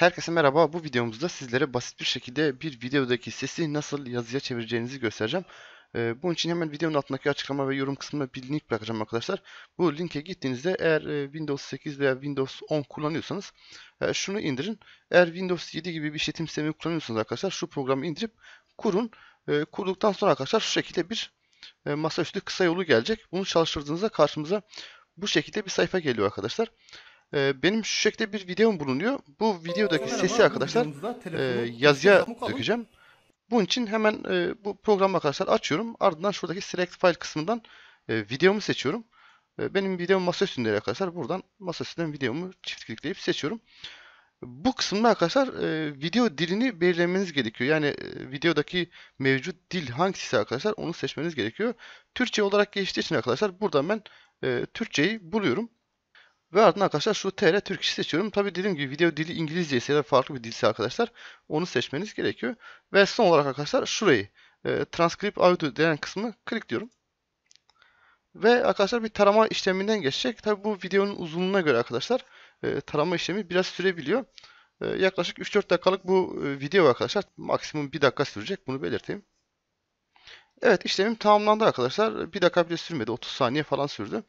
Herkese merhaba. Bu videomuzda sizlere basit bir şekilde bir videodaki sesi nasıl yazıya çevireceğinizi göstereceğim. Ee, bunun için hemen videonun altındaki açıklama ve yorum kısmına bir link bırakacağım arkadaşlar. Bu linke gittiğinizde eğer e, Windows 8 veya Windows 10 kullanıyorsanız e, şunu indirin. Eğer Windows 7 gibi bir işletim sistemi kullanıyorsanız arkadaşlar şu programı indirip kurun. E, kurduktan sonra arkadaşlar şu şekilde bir e, masaüstü kısa yolu gelecek. Bunu çalıştırdığınızda karşımıza bu şekilde bir sayfa geliyor arkadaşlar. Arkadaşlar. E, benim şu şekilde bir videom bulunuyor. Bu videodaki sesi arkadaşlar e, yazıya dökeceğim. Bunun için hemen e, bu programı arkadaşlar açıyorum. Ardından şuradaki select file kısmından e, videomu seçiyorum. E, benim videom masaüstünde arkadaşlar. Buradan masa videomu çift klikleyip seçiyorum. Bu kısımda arkadaşlar e, video dilini belirlemeniz gerekiyor. Yani e, videodaki mevcut dil hangisi arkadaşlar onu seçmeniz gerekiyor. Türkçe olarak geçtiği için arkadaşlar buradan ben e, Türkçeyi buluyorum. Ve ardından arkadaşlar şu TR Türkçe seçiyorum. Tabi dediğim gibi video dili İngilizce ise ya farklı bir dilse arkadaşlar onu seçmeniz gerekiyor. Ve son olarak arkadaşlar şurayı e, Transcript Audio denen kısmı klik diyorum. Ve arkadaşlar bir tarama işleminden geçecek. Tabi bu videonun uzunluğuna göre arkadaşlar e, tarama işlemi biraz sürebiliyor. E, yaklaşık 3-4 dakikalık bu e, video arkadaşlar maksimum 1 dakika sürecek bunu belirteyim. Evet işlemim tamamlandı arkadaşlar. 1 dakika bile sürmedi 30 saniye falan sürdü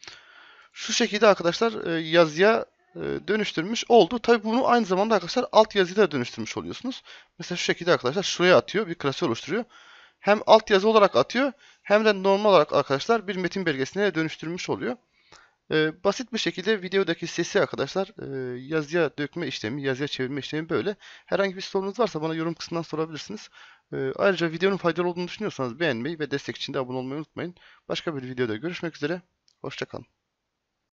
şu şekilde arkadaşlar e, yazıya e, dönüştürmüş oldu. Tabii bunu aynı zamanda arkadaşlar alt yazıya da dönüştürmüş oluyorsunuz. Mesela şu şekilde arkadaşlar şuraya atıyor. Bir klasör oluşturuyor. Hem alt yazı olarak atıyor hem de normal olarak arkadaşlar bir metin belgesine dönüştürmüş oluyor. E, basit bir şekilde videodaki sesi arkadaşlar e, yazıya dökme işlemi, yazıya çevirme işlemi böyle. Herhangi bir sorunuz varsa bana yorum kısmından sorabilirsiniz. E, ayrıca videonun faydalı olduğunu düşünüyorsanız beğenmeyi ve destek için de abone olmayı unutmayın. Başka bir videoda görüşmek üzere. Hoşçakalın.